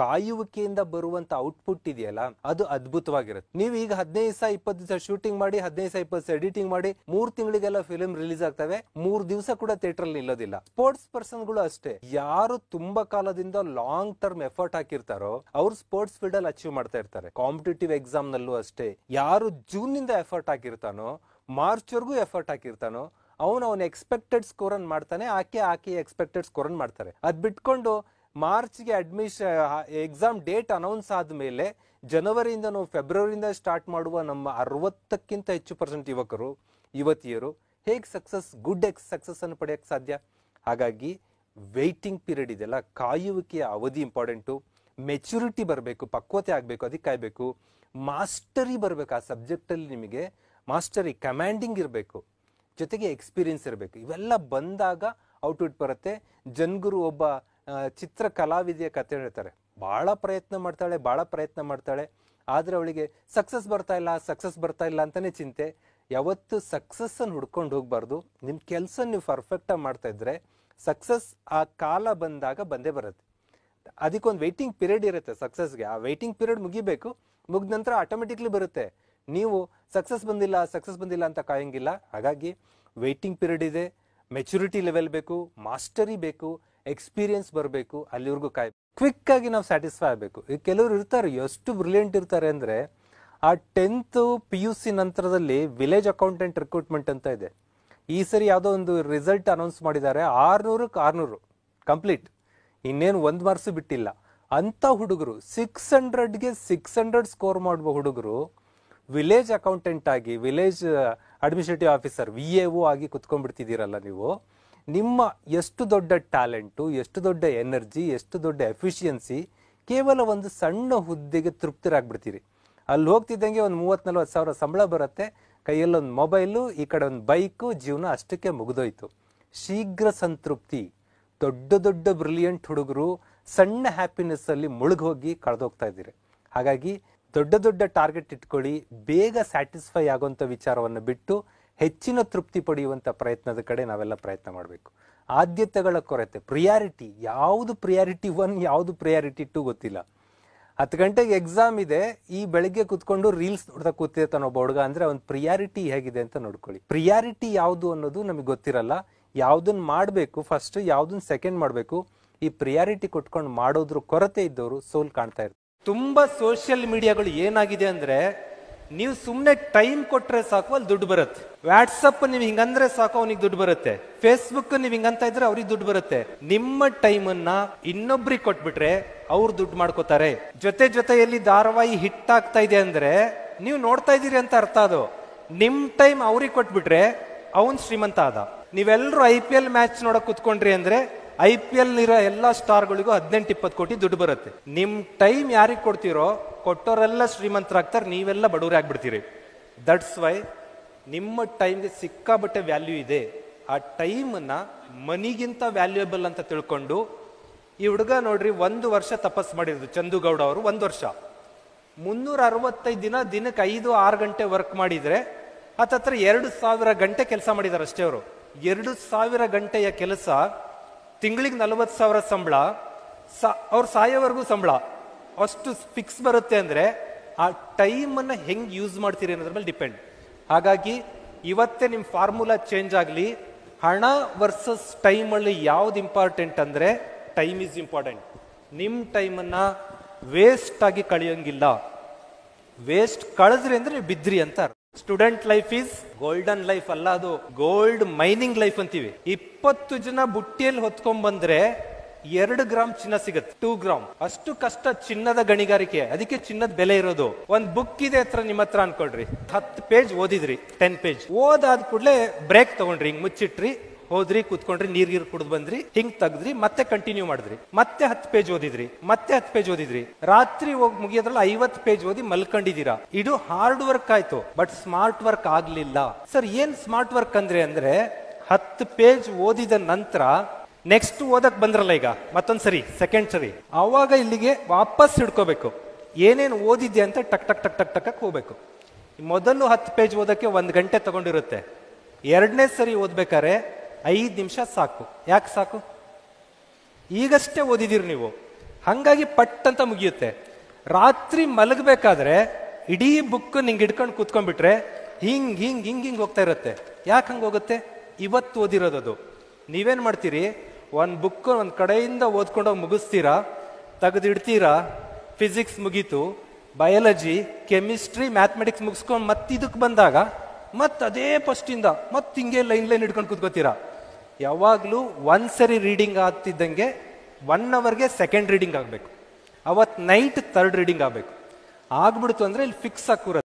ಕಾಯುವಿಕೆಯಿಂದ ಬರುವಂತ ಔಟ್ಪುಟ್ ಇದೆಯಲ್ಲ ಅದು ಅದ್ಭುತವಾಗಿರುತ್ತೆ ನೀವು ಈಗ ಹದಿನೈದು ಸಹ ಇಪ್ಪತ್ತು ದಿವಸ ಶೂಟಿಂಗ್ ಮಾಡಿ ಹದಿನೈದು ಇಪ್ಪತ್ತು ದಿವಸ ಎಡಿಟಿಂಗ್ ಮಾಡಿ ಮೂರ್ ತಿಂಗಳಿಗೆಲ್ಲ ಫಿಲಂ ರಿಲೀಸ್ ಆಗ್ತವೆ ಮೂರ್ ದಿವಸ ಕೂಡ ಥಿಯೇಟರ್ ಅಲ್ಲಿ ನಿಲ್ಲೋದಿಲ್ಲ ಸ್ಪೋರ್ಟ್ಸ್ ಪರ್ಸನ್ ಗಳು ಅಷ್ಟೇ ಯಾರು ತುಂಬಾ ಕಾಲದಿಂದ ಲಾಂಗ್ ಟರ್ಮ್ ಎಫರ್ಟ್ ಹಾಕಿರ್ತಾರೋ ಅವ್ರು ಸ್ಪೋರ್ಟ್ಸ್ ಫೀಲ್ಡ್ ಅಲ್ಲಿ ಅಚೀವ್ ಮಾಡ್ತಾ ಇರ್ತಾರೆ ಕಾಂಪಿಟೇಟಿವ್ ಎಕ್ಸಾಮ್ ನಲ್ಲೂ ಅಷ್ಟೇ ಯಾರು ಜೂನ್ ನಿಂದ ಎಫರ್ಟ್ ಹಾಕಿರ್ತಾನೋ ಮಾರ್ಚ್ ವರ್ಗೂ ಎಫರ್ಟ್ ಹಾಕಿರ್ತಾನೋ ಅವನು ಅವನ ಎಕ್ಸ್ಪೆಕ್ಟೆಡ್ ಸ್ಕೋರ್ ಅನ್ ಮಾಡ್ತಾನೆ ಆಕೆ ಆಕೆ ಎಕ್ಸ್ಪೆಕ್ಟೆಡ್ ಸ್ಕೋರ್ ಅನ್ ಮಾಡ್ತಾರೆ ಅದ್ ಬಿಟ್ಕೊಂಡು ಮಾರ್ಚ್ಗೆ ಅಡ್ಮಿಷ ಎಕ್ಸಾಮ್ ಡೇಟ್ ಅನೌನ್ಸ್ ಆದಮೇಲೆ ಜನವರಿಯಿಂದ ನಾವು ಫೆಬ್ರವರಿಯಿಂದ ಸ್ಟಾರ್ಟ್ ಮಾಡುವ ನಮ್ಮ ಅರವತ್ತಕ್ಕಿಂತ ಹೆಚ್ಚು ಪರ್ಸೆಂಟ್ ಯುವಕರು ಯುವತಿಯರು ಹೇಗೆ ಸಕ್ಸಸ್ ಗುಡ್ ಎಕ್ಸ್ ಅನ್ನು ಪಡೆಯೋಕ್ಕೆ ಸಾಧ್ಯ ಹಾಗಾಗಿ ವೆಯ್ಟಿಂಗ್ ಪೀರಿಯಡ್ ಇದೆಲ್ಲ ಕಾಯುವಿಕೆಯ ಅವಧಿ ಇಂಪಾರ್ಟೆಂಟು ಮೆಚುರಿಟಿ ಬರಬೇಕು ಪಕ್ವತೆ ಆಗಬೇಕು ಅದಕ್ಕೆ ಕಾಯಬೇಕು ಮಾಸ್ಟರಿ ಬರಬೇಕು ಆ ಸಬ್ಜೆಕ್ಟಲ್ಲಿ ನಿಮಗೆ ಮಾಸ್ಟರಿ ಕಮ್ಯಾಂಡಿಂಗ್ ಇರಬೇಕು ಜೊತೆಗೆ ಎಕ್ಸ್ಪೀರಿಯನ್ಸ್ ಇರಬೇಕು ಇವೆಲ್ಲ ಬಂದಾಗ ಔಟ್ಪುಟ್ ಬರುತ್ತೆ ಜನ್ಗುರು ಒಬ್ಬ ಚಿತ್ರ ಕಲಾವಿದೆಯ ಕತೆ ಹೇಳ್ತಾರೆ ಭಾಳ ಪ್ರಯತ್ನ ಮಾಡ್ತಾಳೆ ಭಾಳ ಪ್ರಯತ್ನ ಮಾಡ್ತಾಳೆ ಆದರೆ ಅವಳಿಗೆ ಸಕ್ಸಸ್ ಬರ್ತಾ ಇಲ್ಲ ಸಕ್ಸಸ್ ಬರ್ತಾ ಇಲ್ಲ ಅಂತಲೇ ಚಿಂತೆ ಯಾವತ್ತು ಸಕ್ಸಸ್ಸನ್ನು ಹುಡ್ಕೊಂಡು ಹೋಗಬಾರ್ದು ನಿಮ್ಮ ಕೆಲಸ ನೀವು ಪರ್ಫೆಕ್ಟಾಗಿ ಮಾಡ್ತಾ ಇದ್ರೆ ಸಕ್ಸಸ್ ಆ ಕಾಲ ಬಂದಾಗ ಬಂದೇ ಬರುತ್ತೆ ಅದಕ್ಕೊಂದು ವೆಯ್ಟಿಂಗ್ ಪೀರಿಯಡ್ ಇರುತ್ತೆ ಸಕ್ಸಸ್ಗೆ ಆ ವೆಯ್ಟಿಂಗ್ ಪೀರಿಯಡ್ ಮುಗಿಬೇಕು ಮುಗಿದ ನಂತರ ಆಟೋಮೆಟಿಕ್ಲಿ ಬರುತ್ತೆ ನೀವು ಸಕ್ಸಸ್ ಬಂದಿಲ್ಲ ಸಕ್ಸಸ್ ಬಂದಿಲ್ಲ ಅಂತ ಕಾಯೋಂಗಿಲ್ಲ ಹಾಗಾಗಿ ವೆಯ್ಟಿಂಗ್ ಪೀರಿಯಡ್ ಇದೆ ಮೆಚುರಿಟಿ ಲೆವೆಲ್ ಬೇಕು ಮಾಸ್ಟರಿ ಬೇಕು ಎಕ್ಸ್ಪೀರಿಯನ್ಸ್ ಬರಬೇಕು ಅಲ್ಲಿವರೆಗೂ ಕಾಯ್ ಕ್ವಿಕ್ಕಾಗಿ ನಾವು ಸ್ಯಾಟಿಸ್ಫೈ ಆಗಬೇಕು ಈಗ ಕೆಲವರು ಇರ್ತಾರೆ ಎಷ್ಟು ಬ್ರಿಲಿಯಂಟ್ ಇರ್ತಾರೆ ಅಂದರೆ ಆ ಟೆಂತ್ ಪಿ ಯು ಸಿ ನಂತರದಲ್ಲಿ ವಿಲೇಜ್ ಅಕೌಂಟೆಂಟ್ ರಿಕ್ರೂಟ್ಮೆಂಟ್ ಅಂತ ಇದೆ ಈ ಸರಿ ಯಾವುದೋ ಒಂದು ರಿಸಲ್ಟ್ ಅನೌನ್ಸ್ ಮಾಡಿದ್ದಾರೆ ಆರುನೂರಕ್ಕೆ ಆರುನೂರು ಕಂಪ್ಲೀಟ್ ಇನ್ನೇನು ಒಂದು ಮಾರ್ಕ್ಸ್ ಬಿಟ್ಟಿಲ್ಲ ಅಂಥ ಹುಡುಗರು ಸಿಕ್ಸ್ ಹಂಡ್ರೆಡ್ಗೆ ಸಿಕ್ಸ್ ಹಂಡ್ರೆಡ್ ಸ್ಕೋರ್ ಮಾಡುವ ಹುಡುಗರು ವಿಲೇಜ್ ಅಕೌಂಟೆಂಟ್ ಆಗಿ village administrative officer V A O ಆಗಿ ಕುತ್ಕೊಂಡ್ಬಿಡ್ತಿದ್ದೀರಲ್ಲ ನೀವು ನಿಮ್ಮ ಎಷ್ಟು ದೊಡ್ಡ ಟ್ಯಾಲೆಂಟು ಎಷ್ಟು ದೊಡ್ಡ ಎನರ್ಜಿ ಎಷ್ಟು ದೊಡ್ಡ ಎಫಿಷಿಯನ್ಸಿ ಕೇವಲ ಒಂದು ಸಣ್ಣ ಹುದ್ದೆಗೆ ತೃಪ್ತರಾಗ್ಬಿಡ್ತೀರಿ ಅಲ್ಲಿ ಹೋಗ್ತಿದ್ದಂಗೆ ಒಂದು ಮೂವತ್ತು ನಲ್ವತ್ತು ಸಾವಿರ ಸಂಬಳ ಬರುತ್ತೆ ಕೈಯಲ್ಲೊಂದು ಮೊಬೈಲು ಈ ಕಡೆ ಒಂದು ಬೈಕು ಜೀವನ ಅಷ್ಟಕ್ಕೆ ಮುಗಿದೋಯ್ತು ಶೀಘ್ರ ಸಂತೃಪ್ತಿ ದೊಡ್ಡ ದೊಡ್ಡ ಬ್ರಿಲಿಯಂಟ್ ಹುಡುಗರು ಸಣ್ಣ ಹ್ಯಾಪಿನೆಸ್ಸಲ್ಲಿ ಮುಳುಗೋಗಿ ಕಳೆದೋಗ್ತಾ ಇದ್ದೀರಿ ಹಾಗಾಗಿ ದೊಡ್ಡ ದೊಡ್ಡ ಟಾರ್ಗೆಟ್ ಇಟ್ಕೊಳ್ಳಿ ಬೇಗ ಸ್ಯಾಟಿಸ್ಫೈ ಆಗೋಂಥ ವಿಚಾರವನ್ನು ಬಿಟ್ಟು ಹೆಚ್ಚಿನ ತೃಪ್ತಿ ಪಡೆಯುವಂಥ ಪ್ರಯತ್ನದ ಕಡೆ ನಾವೆಲ್ಲ ಪ್ರಯತ್ನ ಮಾಡಬೇಕು ಆದ್ಯತೆಗಳ ಕೊರತೆ ಪ್ರಿಯಾರಿಟಿ ಯಾವುದು ಪ್ರಿಯಾರಿಟಿ ಒನ್ ಯಾವುದು ಪ್ರಿಯಾರಿಟಿ ಟು ಗೊತ್ತಿಲ್ಲ ಹತ್ತು ಗಂಟೆಗೆ ಎಕ್ಸಾಮ್ ಇದೆ ಈ ಬೆಳಗ್ಗೆ ಕುತ್ಕೊಂಡು ರೀಲ್ಸ್ ನೋಡ್ತಾ ಕೂತಿದೆ ಒಬ್ಬ ಹುಡುಗ ಅಂದರೆ ಅವ್ನ ಪ್ರಿಯಾರಿಟಿ ಹೇಗಿದೆ ಅಂತ ನೋಡ್ಕೊಳ್ಳಿ ಪ್ರಿಯಾರಿಟಿ ಯಾವುದು ಅನ್ನೋದು ನಮಗೆ ಗೊತ್ತಿರಲ್ಲ ಯಾವುದನ್ನು ಮಾಡಬೇಕು ಫಸ್ಟ್ ಯಾವುದನ್ನು ಸೆಕೆಂಡ್ ಮಾಡಬೇಕು ಈ ಪ್ರಿಯಾರಿಟಿ ಕೊಟ್ಕೊಂಡು ಮಾಡೋದ್ರ ಕೊರತೆ ಇದ್ದವರು ಸೋಲ್ ಕಾಣ್ತಾ ಇರ್ತಾರೆ ತುಂಬ ಸೋಷಿಯಲ್ ಮೀಡಿಯಾಗಳು ಏನಾಗಿದೆ ಅಂದರೆ ನೀವು ಸುಮ್ಮನೆ ಟೈಮ್ ಕೊಟ್ಟರೆ ಸಾಕು ಅಲ್ಲಿ ದುಡ್ಡು ಬರುತ್ತೆ ವ್ಯಾಟ್ಸಪ್ ನೀವು ಹಿಂಗಂದ್ರೆ ಸಾಕು ಅವನಿಗೆ ದುಡ್ಡು ಬರುತ್ತೆ ಫೇಸ್ಬುಕ್ ನೀವು ಹಿಂಗಂತ ಇದ್ರೆ ಅವ್ರಿಗೆ ದುಡ್ಡು ಬರುತ್ತೆ ನಿಮ್ಮ ಅನ್ನ ಇನ್ನೊಬ್ರಿಗೆ ಕೊಟ್ಬಿಟ್ರೆ ಅವ್ರು ದುಡ್ಡು ಮಾಡ್ಕೋತಾರೆ ಜೊತೆ ಜೊತೆಯಲ್ಲಿ ಧಾರಾವಾಹಿ ಹಿಟ್ ಆಗ್ತಾ ಇದೆ ಅಂದ್ರೆ ನೀವು ನೋಡ್ತಾ ಇದ್ದೀರಿ ಅಂತ ಅರ್ಥ ಅದು ನಿಮ್ ಟೈಮ್ ಅವ್ರಿಗೆ ಕೊಟ್ಬಿಟ್ರೆ ಅವನ್ ಶ್ರೀಮಂತ ಆದ ನೀವೆಲ್ಲರೂ ಐ ಪಿ ಎಲ್ ಮ್ಯಾಚ್ ನೋಡಕ್ ಕುತ್ಕೊಂಡ್ರಿ ಅಂದ್ರೆ ಐ ಪಿ ಎಲ್ ಇರೋ ಎಲ್ಲ ಸ್ಟಾರ್ಗಳಿಗೂ ಹದಿನೆಂಟು ಇಪ್ಪತ್ತು ಕೋಟಿ ದುಡ್ಡು ಬರುತ್ತೆ ನಿಮ್ ಟೈಮ್ ಯಾರಿಗೆ ಕೊಡ್ತೀರೋ ಕೊಟ್ಟೋರೆಲ್ಲ ಶ್ರೀಮಂತರಾಗ್ತಾರೆ ನೀವೆಲ್ಲ ಬಡವರೇ ಆಗ್ಬಿಡ್ತೀರಿ ದಟ್ಸ್ ವೈ ನಿಮ್ಮ ಟೈಮ್ಗೆ ಸಿಕ್ಕಾಬಟ್ಟೆ ವ್ಯಾಲ್ಯೂ ಇದೆ ಆ ಟೈಮನ್ನ ಮನಿಗಿಂತ ವ್ಯಾಲ್ಯೂಯಬಲ್ ಅಂತ ತಿಳ್ಕೊಂಡು ಈ ಹುಡುಗ ನೋಡ್ರಿ ಒಂದು ವರ್ಷ ತಪಸ್ ಮಾಡಿರೋದು ಚಂದುಗೌಡ ಅವರು ಒಂದು ವರ್ಷ ಮುನ್ನೂರ ಅರವತ್ತೈದು ದಿನ ದಿನಕ್ಕೆ ಐದು ಆರು ಗಂಟೆ ವರ್ಕ್ ಮಾಡಿದರೆ ಹತ್ತತ್ರ ಎರಡು ಸಾವಿರ ಗಂಟೆ ಕೆಲಸ ಮಾಡಿದ್ದಾರೆ ಅಷ್ಟೇ ಅವರು ಎರಡು ಸಾವಿರ ಗಂಟೆಯ ಕೆಲಸ ತಿಂಗಳಿಗೆ ನಲವತ್ತು ಸಾವಿರ ಸಂಬಳ ಸಾ ಅವ್ರು ಸಾಯೋವರೆಗೂ ಸಂಬಳ ಅಷ್ಟು ಫಿಕ್ಸ್ ಬರುತ್ತೆ ಅಂದರೆ ಆ ಟೈಮನ್ನು ಹೆಂಗೆ ಯೂಸ್ ಮಾಡ್ತೀರಿ ಅನ್ನೋದ್ರ ಮೇಲೆ ಡಿಪೆಂಡ್ ಹಾಗಾಗಿ ಇವತ್ತೇ ನಿಮ್ಮ ಫಾರ್ಮುಲಾ ಚೇಂಜ್ ಆಗಲಿ ಹಣ ವರ್ಸಸ್ ಟೈಮಲ್ಲಿ ಯಾವ್ದು ಇಂಪಾರ್ಟೆಂಟ್ ಅಂದರೆ ಟೈಮ್ ಈಸ್ ಇಂಪಾರ್ಟೆಂಟ್ ನಿಮ್ಮ ಟೈಮನ್ನು ವೇಸ್ಟ್ ಆಗಿ ಕಳೆಯೋಂಗಿಲ್ಲ ವೇಸ್ಟ್ ಕಳೆದ್ರಿ ಅಂದರೆ ನೀವು ಬಿದ್ರಿ ಅಂತ student life is golden life ಅಲ್ಲ ಅದು ಗೋಲ್ಡ್ ಮೈನಿಂಗ್ ಲೈಫ್ ಅಂತೀವಿ ಇಪ್ಪತ್ತು ಜನ ಬುಟ್ಟಿಯಲ್ಲಿ ಹೊತ್ಕೊಂಡ್ ಬಂದ್ರೆ ಎರಡು ಗ್ರಾಮ್ ಚಿನ್ನ ಸಿಗುತ್ತೆ ಟೂ ಗ್ರಾಮ್ ಅಷ್ಟು ಕಷ್ಟ ಚಿನ್ನದ ಗಣಿಗಾರಿಕೆ ಅದಕ್ಕೆ ಚಿನ್ನದ ಬೆಲೆ ಇರೋದು ಒಂದ್ ಬುಕ್ ಇದೆ ಹತ್ರ ನಿಮ್ಮ ಹತ್ರ ಅನ್ಕೊಳ್ರಿ ಹತ್ತು ಪೇಜ್ ಓದಿದ್ರಿ ಟೆನ್ ಪೇಜ್ ಓದಾದ ಕೂಡಲೇ ಬ್ರೇಕ್ ತಗೊಂಡ್ರಿ ಹಿಂಗ್ ಮುಚ್ಚಿಟ್ರಿ ಹೋದ್ರಿ ಕೂತ್ಕೊಂಡ್ರಿ ನೀರ್ ಗೀರ್ ಕುಡ್ದು ಬಂದ್ರಿ ಹಿಂಗ್ ತೆಗ್ದ್ರಿ ಮತ್ತೆ ಕಂಟಿನ್ಯೂ ಮಾಡಿದ್ರಿ ಮತ್ತೆ ಹತ್ತು ಪೇಜ್ ಓದಿದ್ರಿ ಮತ್ತೆ ಹತ್ತು ಪೇಜ್ ಓದಿದ್ರಿ ರಾತ್ರಿ ಹೋಗಿ ಮುಗಿಯೋದ್ರಲ್ಲಿ ಐವತ್ತು ಪೇಜ್ ಓದಿ ಮಲ್ಕೊಂಡಿದ್ದೀರಾ ಇದು ಹಾರ್ಡ್ ವರ್ಕ್ ಆಯ್ತು ಬಟ್ ಸ್ಮಾರ್ಟ್ ವರ್ಕ್ ಆಗ್ಲಿಲ್ಲ ಸರ್ ಏನ್ ಸ್ಮಾರ್ಟ್ ವರ್ಕ್ ಅಂದ್ರೆ ಅಂದ್ರೆ ಹತ್ತು ಪೇಜ್ ಓದಿದ ನಂತರ ನೆಕ್ಸ್ಟ್ ಓದಕ್ ಬಂದ್ರಲ್ಲ ಈಗ ಸರಿ ಸೆಕೆಂಡ್ ಸರಿ ಅವಾಗ ಇಲ್ಲಿಗೆ ವಾಪಸ್ ಹಿಡ್ಕೋಬೇಕು ಏನೇನು ಓದಿದ್ದೆ ಅಂತ ಟಕ್ ಟಕ್ ಟಕ್ ಟಕ್ ಟಕ್ ಹೋಗ್ಬೇಕು ಮೊದಲು ಹತ್ತು ಪೇಜ್ ಓದಕ್ಕೆ ಒಂದು ಗಂಟೆ ತಗೊಂಡಿರುತ್ತೆ ಎರಡನೇ ಸರಿ ಓದ್ಬೇಕಾರೆ ಐದು ನಿಮಿಷ ಸಾಕು ಯಾಕೆ ಸಾಕು ಈಗಷ್ಟೇ ಓದಿದಿರಿ ನೀವು ಹಂಗಾಗಿ ಪಟ್ ಅಂತ ಮುಗಿಯುತ್ತೆ ರಾತ್ರಿ ಮಲಗಬೇಕಾದ್ರೆ ಇಡೀ ಬುಕ್ ನಿಂಗೆ ಹಿಡ್ಕೊಂಡು ಕೂತ್ಕೊಂಡ್ಬಿಟ್ರೆ ಹಿಂಗ್ ಹಿಂಗ್ ಹಿಂಗ್ ಹಿಂಗ್ ಹೋಗ್ತಾ ಇರುತ್ತೆ ಯಾಕೆ ಹಂಗೆ ಹೋಗುತ್ತೆ ಇವತ್ತು ಓದಿರೋದದು ನೀವೇನ್ ಮಾಡ್ತೀರಿ ಒಂದು ಬುಕ್ ಒಂದು ಕಡೆಯಿಂದ ಓದ್ಕೊಂಡೋಗಿ ಮುಗಿಸ್ತೀರಾ ತೆಗೆದಿಡ್ತೀರಾ ಫಿಸಿಕ್ಸ್ ಮುಗೀತು ಬಯಾಲಜಿ ಕೆಮಿಸ್ಟ್ರಿ ಮ್ಯಾಥಮೆಟಿಕ್ಸ್ ಮುಗಿಸ್ಕೊಂಡು ಇದಕ್ಕೆ ಬಂದಾಗ ಮತ್ತೆ ಅದೇ ಫಸ್ಟಿಂದ ಮತ್ತೆ ಹಿಂಗೆ ಲೈನ್ ಲೈನ್ ಹಿಡ್ಕೊಂಡು ಕೂತ್ಕೋತೀರಾ ಯಾವಾಗಲೂ ಒಂದು ಸರಿ ರೀಡಿಂಗ್ ಆಗ್ತಿದ್ದಂಗೆ ಒನ್ ಅವರ್ಗೆ ಸೆಕೆಂಡ್ ರೀಡಿಂಗ್ ಆಗಬೇಕು ಅವತ್ತು ನೈಟ್ ಥರ್ಡ್ ರೀಡಿಂಗ್ ಆಗಬೇಕು ಆಗ್ಬಿಡ್ತು ಅಂದರೆ ಇಲ್ಲಿ ಫಿಕ್ಸ್ ಆಗಿ